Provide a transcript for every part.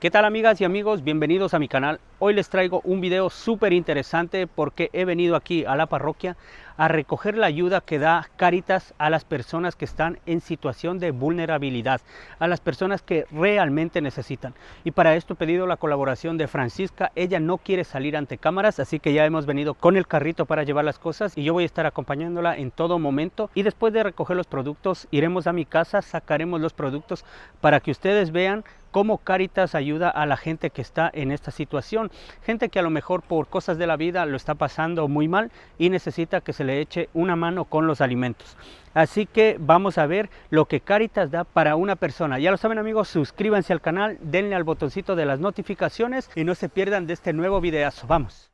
¿Qué tal amigas y amigos? Bienvenidos a mi canal. Hoy les traigo un video súper interesante porque he venido aquí a la parroquia a recoger la ayuda que da Caritas a las personas que están en situación de vulnerabilidad, a las personas que realmente necesitan. Y para esto he pedido la colaboración de Francisca, ella no quiere salir ante cámaras, así que ya hemos venido con el carrito para llevar las cosas y yo voy a estar acompañándola en todo momento y después de recoger los productos iremos a mi casa, sacaremos los productos para que ustedes vean cómo Caritas ayuda a la gente que está en esta situación, gente que a lo mejor por cosas de la vida lo está pasando muy mal y necesita que se le eche una mano con los alimentos. Así que vamos a ver lo que Caritas da para una persona. Ya lo saben amigos, suscríbanse al canal, denle al botoncito de las notificaciones y no se pierdan de este nuevo videazo. Vamos.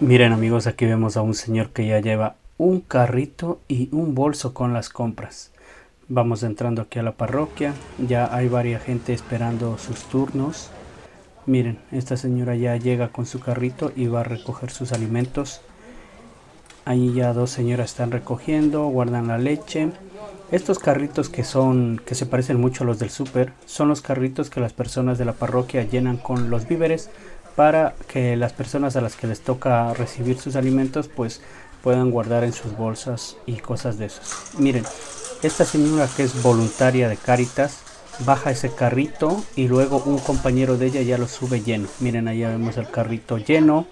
Miren amigos, aquí vemos a un señor que ya lleva un carrito y un bolso con las compras. Vamos entrando aquí a la parroquia, ya hay varias gente esperando sus turnos. Miren, esta señora ya llega con su carrito y va a recoger sus alimentos. Ahí ya dos señoras están recogiendo, guardan la leche. Estos carritos que son que se parecen mucho a los del súper son los carritos que las personas de la parroquia llenan con los víveres para que las personas a las que les toca recibir sus alimentos pues puedan guardar en sus bolsas y cosas de esas. Miren, esta señora que es voluntaria de Caritas baja ese carrito y luego un compañero de ella ya lo sube lleno. Miren, allá vemos el carrito lleno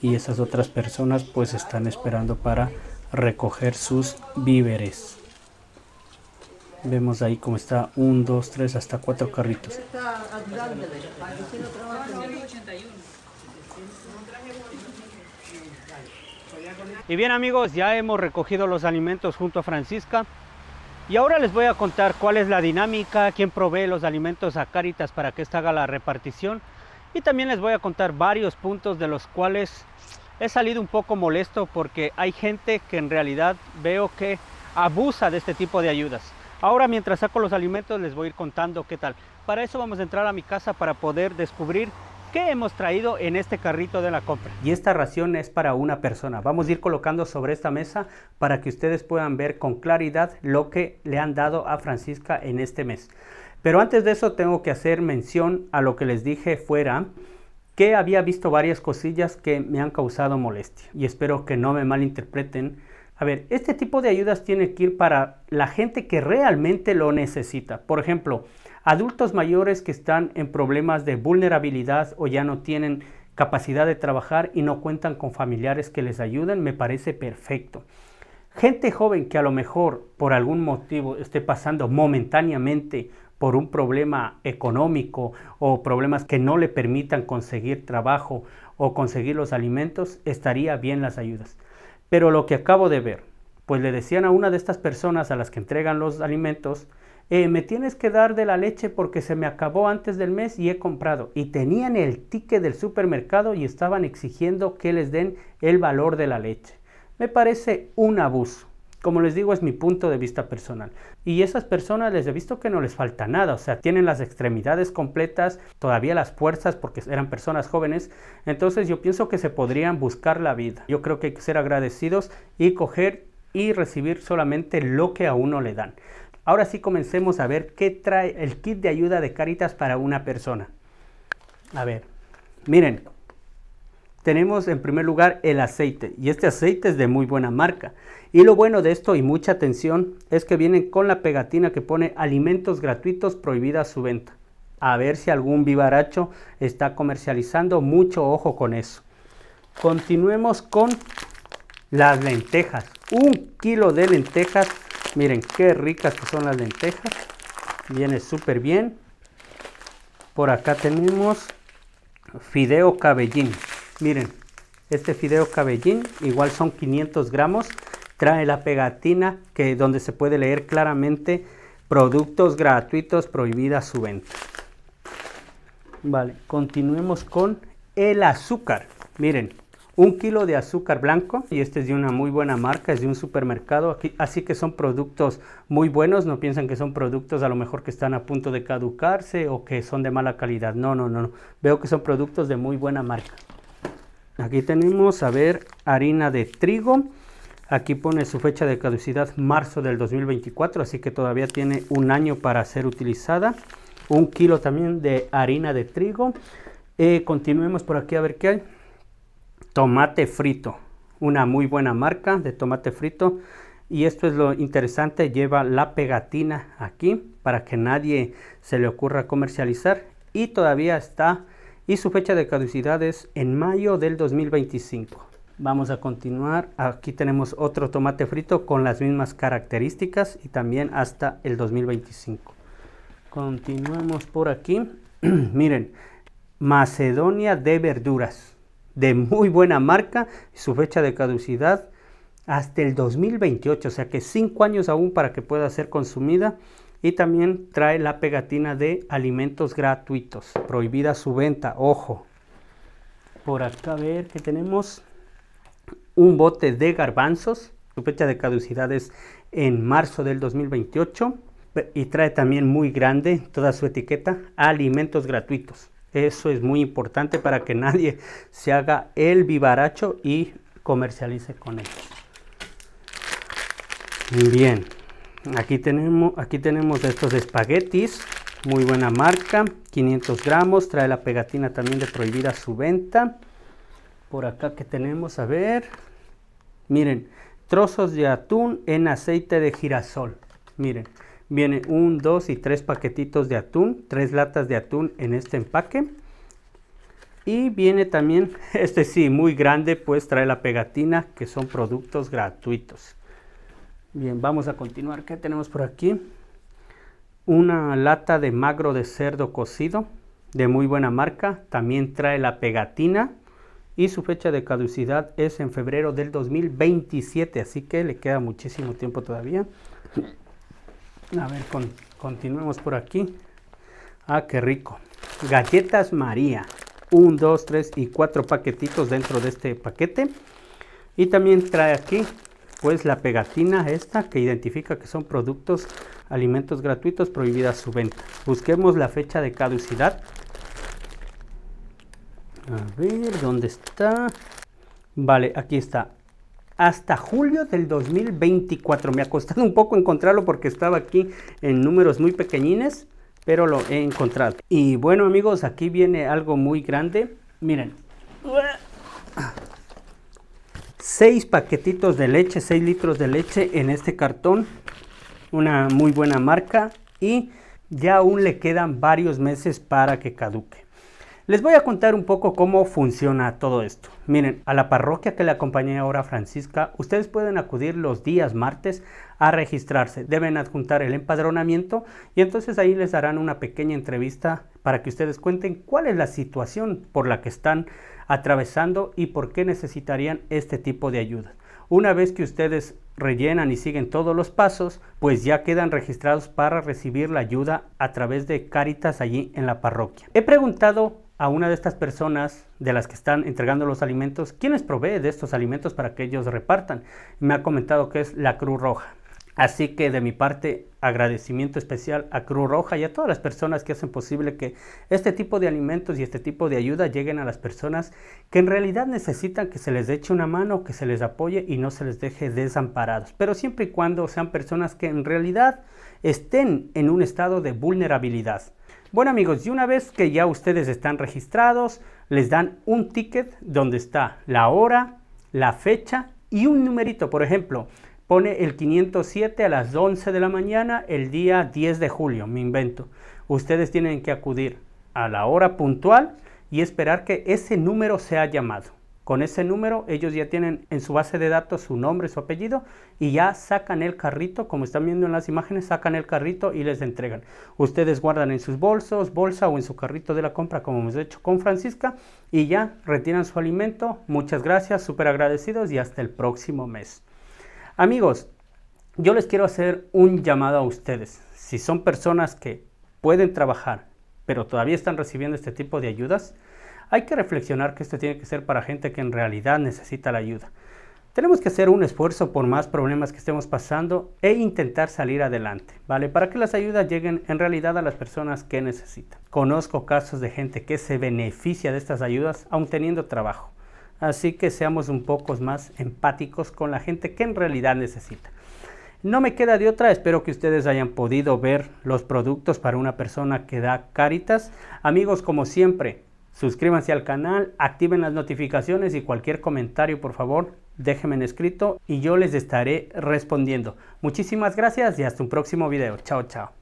y esas otras personas pues están esperando para recoger sus víveres. Vemos ahí como está 1, 2, tres, hasta cuatro carritos. Y bien amigos, ya hemos recogido los alimentos junto a Francisca. Y ahora les voy a contar cuál es la dinámica, quién provee los alimentos a Caritas para que esta haga la repartición y también les voy a contar varios puntos de los cuales he salido un poco molesto porque hay gente que en realidad veo que abusa de este tipo de ayudas. Ahora mientras saco los alimentos les voy a ir contando qué tal. Para eso vamos a entrar a mi casa para poder descubrir qué hemos traído en este carrito de la compra. Y esta ración es para una persona. Vamos a ir colocando sobre esta mesa para que ustedes puedan ver con claridad lo que le han dado a Francisca en este mes. Pero antes de eso tengo que hacer mención a lo que les dije fuera, que había visto varias cosillas que me han causado molestia y espero que no me malinterpreten. A ver, este tipo de ayudas tiene que ir para la gente que realmente lo necesita. Por ejemplo, adultos mayores que están en problemas de vulnerabilidad o ya no tienen capacidad de trabajar y no cuentan con familiares que les ayuden, me parece perfecto. Gente joven que a lo mejor por algún motivo esté pasando momentáneamente por un problema económico o problemas que no le permitan conseguir trabajo o conseguir los alimentos, estaría bien las ayudas. Pero lo que acabo de ver, pues le decían a una de estas personas a las que entregan los alimentos, eh, me tienes que dar de la leche porque se me acabó antes del mes y he comprado. Y tenían el ticket del supermercado y estaban exigiendo que les den el valor de la leche. Me parece un abuso. Como les digo, es mi punto de vista personal. Y esas personas les he visto que no les falta nada, o sea, tienen las extremidades completas, todavía las fuerzas, porque eran personas jóvenes. Entonces yo pienso que se podrían buscar la vida. Yo creo que hay que ser agradecidos y coger y recibir solamente lo que a uno le dan. Ahora sí comencemos a ver qué trae el kit de ayuda de Caritas para una persona. A ver, miren, tenemos en primer lugar el aceite y este aceite es de muy buena marca. Y lo bueno de esto y mucha atención es que vienen con la pegatina que pone alimentos gratuitos prohibida su venta. A ver si algún vivaracho está comercializando, mucho ojo con eso. Continuemos con las lentejas. Un kilo de lentejas. Miren qué ricas que son las lentejas. Viene súper bien. Por acá tenemos fideo cabellín. Miren, este fideo cabellín, igual son 500 gramos, trae la pegatina que donde se puede leer claramente productos gratuitos prohibida su venta. Vale, continuemos con el azúcar. Miren, un kilo de azúcar blanco y este es de una muy buena marca, es de un supermercado, aquí, así que son productos muy buenos, no piensan que son productos a lo mejor que están a punto de caducarse o que son de mala calidad, no, no, no, no. veo que son productos de muy buena marca. Aquí tenemos, a ver, harina de trigo. Aquí pone su fecha de caducidad marzo del 2024, así que todavía tiene un año para ser utilizada. Un kilo también de harina de trigo. Eh, continuemos por aquí a ver qué hay. Tomate frito, una muy buena marca de tomate frito. Y esto es lo interesante, lleva la pegatina aquí para que nadie se le ocurra comercializar. Y todavía está y su fecha de caducidad es en mayo del 2025. Vamos a continuar. Aquí tenemos otro tomate frito con las mismas características y también hasta el 2025. Continuamos por aquí. Miren, Macedonia de verduras de muy buena marca, su fecha de caducidad hasta el 2028, o sea que 5 años aún para que pueda ser consumida y también trae la pegatina de alimentos gratuitos, prohibida su venta, ojo. Por acá a ver que tenemos un bote de garbanzos, su fecha de caducidad es en marzo del 2028 y trae también muy grande toda su etiqueta alimentos gratuitos. Eso es muy importante para que nadie se haga el vivaracho y comercialice con ellos. Bien. Aquí tenemos, aquí tenemos estos espaguetis, muy buena marca, 500 gramos, trae la pegatina también de prohibida su venta. Por acá que tenemos, a ver, miren, trozos de atún en aceite de girasol, miren, viene un, dos y tres paquetitos de atún, tres latas de atún en este empaque. Y viene también, este sí, muy grande, pues trae la pegatina que son productos gratuitos. Bien, vamos a continuar. ¿Qué tenemos por aquí? Una lata de magro de cerdo cocido de muy buena marca. También trae la pegatina y su fecha de caducidad es en febrero del 2027, así que le queda muchísimo tiempo todavía. A ver, continuemos por aquí. Ah, qué rico. Galletas María. Un, dos, tres y cuatro paquetitos dentro de este paquete. Y también trae aquí pues la pegatina esta que identifica que son productos alimentos gratuitos prohibida su venta. Busquemos la fecha de caducidad. A ver, ¿dónde está? Vale, aquí está. Hasta julio del 2024. Me ha costado un poco encontrarlo porque estaba aquí en números muy pequeñines, pero lo he encontrado. Y bueno amigos, aquí viene algo muy grande. Miren, 6 paquetitos de leche, 6 litros de leche en este cartón. Una muy buena marca y ya aún le quedan varios meses para que caduque. Les voy a contar un poco cómo funciona todo esto. Miren, a la parroquia que le acompañé ahora Francisca, ustedes pueden acudir los días martes a registrarse. Deben adjuntar el empadronamiento y entonces ahí les darán una pequeña entrevista para que ustedes cuenten cuál es la situación por la que están atravesando y por qué necesitarían este tipo de ayuda. Una vez que ustedes rellenan y siguen todos los pasos, pues ya quedan registrados para recibir la ayuda a través de Caritas allí en la parroquia. He preguntado a una de estas personas de las que están entregando los alimentos, ¿quién les provee de estos alimentos para que ellos repartan? Me ha comentado que es la Cruz Roja. Así que de mi parte, agradecimiento especial a Cruz Roja y a todas las personas que hacen posible que este tipo de alimentos y este tipo de ayuda lleguen a las personas que en realidad necesitan que se les eche una mano, que se les apoye y no se les deje desamparados. Pero siempre y cuando sean personas que en realidad estén en un estado de vulnerabilidad. Bueno amigos, y una vez que ya ustedes están registrados, les dan un ticket donde está la hora, la fecha y un numerito. Por ejemplo, pone el 507 a las 11 de la mañana el día 10 de julio, me invento. Ustedes tienen que acudir a la hora puntual y esperar que ese número sea llamado. Con ese número ellos ya tienen en su base de datos su nombre, su apellido y ya sacan el carrito, como están viendo en las imágenes, sacan el carrito y les entregan. Ustedes guardan en sus bolsos, bolsa o en su carrito de la compra, como hemos hecho con Francisca, y ya retiran su alimento. Muchas gracias, súper agradecidos y hasta el próximo mes. Amigos, yo les quiero hacer un llamado a ustedes. Si son personas que pueden trabajar, pero todavía están recibiendo este tipo de ayudas, hay que reflexionar que esto tiene que ser para gente que en realidad necesita la ayuda. Tenemos que hacer un esfuerzo por más problemas que estemos pasando e intentar salir adelante, ¿vale? Para que las ayudas lleguen en realidad a las personas que necesitan. Conozco casos de gente que se beneficia de estas ayudas aun teniendo trabajo. Así que seamos un poco más empáticos con la gente que en realidad necesita. No me queda de otra, espero que ustedes hayan podido ver los productos para una persona que da caritas. Amigos, como siempre, Suscríbanse al canal, activen las notificaciones y cualquier comentario, por favor, déjenme en escrito y yo les estaré respondiendo. Muchísimas gracias y hasta un próximo video. Chao, chao.